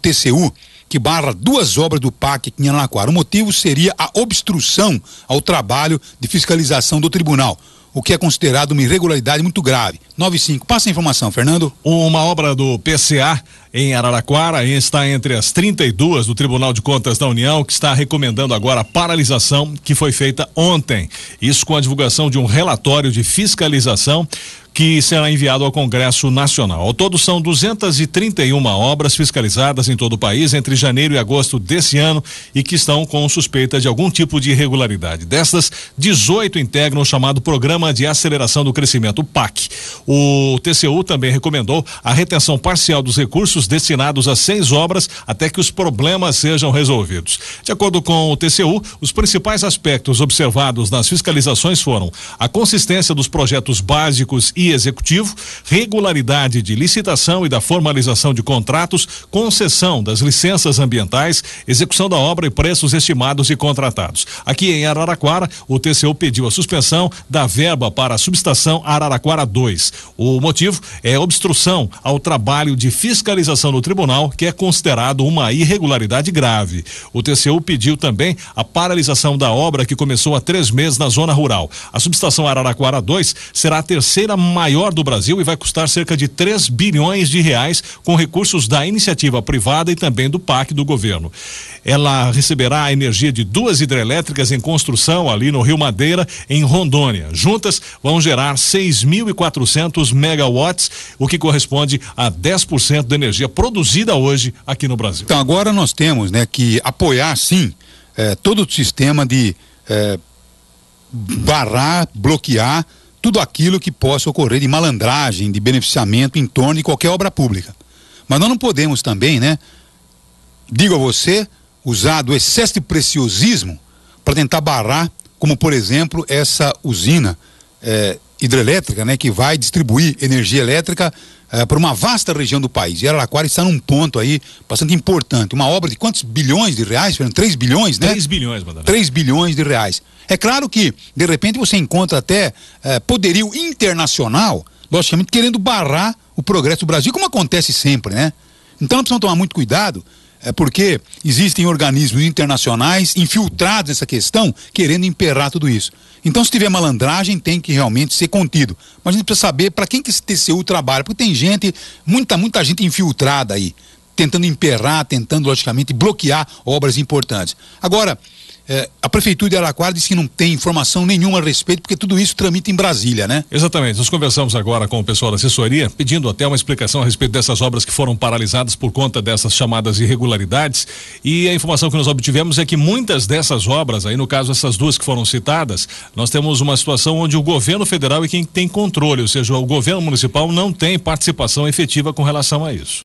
TCU que barra duas obras do PAC aqui em Anaquara. O motivo seria a obstrução ao trabalho de fiscalização do tribunal o que é considerado uma irregularidade muito grave. 95. Passa a informação, Fernando. Uma obra do PCA em Araraquara está entre as 32 do Tribunal de Contas da União, que está recomendando agora a paralisação que foi feita ontem. Isso com a divulgação de um relatório de fiscalização que será enviado ao Congresso Nacional. Ao todo, são 231 obras fiscalizadas em todo o país entre janeiro e agosto desse ano e que estão com suspeita de algum tipo de irregularidade. Destas, 18 integram o chamado Programa de Aceleração do Crescimento, PAC. O TCU também recomendou a retenção parcial dos recursos destinados a seis obras até que os problemas sejam resolvidos. De acordo com o TCU, os principais aspectos observados nas fiscalizações foram a consistência dos projetos básicos e Executivo, regularidade de licitação e da formalização de contratos, concessão das licenças ambientais, execução da obra e preços estimados e contratados. Aqui em Araraquara, o TCU pediu a suspensão da verba para a subestação Araraquara 2. O motivo é obstrução ao trabalho de fiscalização no tribunal, que é considerado uma irregularidade grave. O TCU pediu também a paralisação da obra que começou há três meses na zona rural. A subestação Araraquara 2 será a terceira maior maior do Brasil e vai custar cerca de 3 bilhões de reais com recursos da iniciativa privada e também do PAC do governo. Ela receberá a energia de duas hidrelétricas em construção ali no Rio Madeira, em Rondônia. Juntas vão gerar 6.400 megawatts, o que corresponde a 10% da energia produzida hoje aqui no Brasil. Então agora nós temos, né, que apoiar sim eh, todo o sistema de eh, barrar, bloquear tudo aquilo que possa ocorrer de malandragem, de beneficiamento em torno de qualquer obra pública. Mas nós não podemos também, né? Digo a você, usar do excesso de preciosismo para tentar barrar, como por exemplo essa usina eh, hidrelétrica, né, que vai distribuir energia elétrica eh, para uma vasta região do país. E Araraquara está num ponto aí bastante importante. Uma obra de quantos bilhões de reais? 3 bilhões, né? 3 bilhões, Madalena. 3 bilhões de reais. É claro que, de repente, você encontra até eh, poderio internacional, logicamente, querendo barrar o progresso do Brasil, como acontece sempre, né? Então, nós precisamos tomar muito cuidado é porque existem organismos internacionais infiltrados nessa questão, querendo imperar tudo isso. Então, se tiver malandragem, tem que realmente ser contido. Mas a gente precisa saber para quem que esse TCU trabalha, porque tem gente, muita, muita gente infiltrada aí, tentando imperar, tentando, logicamente, bloquear obras importantes. Agora, é, a Prefeitura de Araquara diz que não tem informação nenhuma a respeito, porque tudo isso tramita em Brasília, né? Exatamente. Nós conversamos agora com o pessoal da assessoria, pedindo até uma explicação a respeito dessas obras que foram paralisadas por conta dessas chamadas irregularidades. E a informação que nós obtivemos é que muitas dessas obras, aí no caso essas duas que foram citadas, nós temos uma situação onde o governo federal é quem tem controle, ou seja, o governo municipal não tem participação efetiva com relação a isso.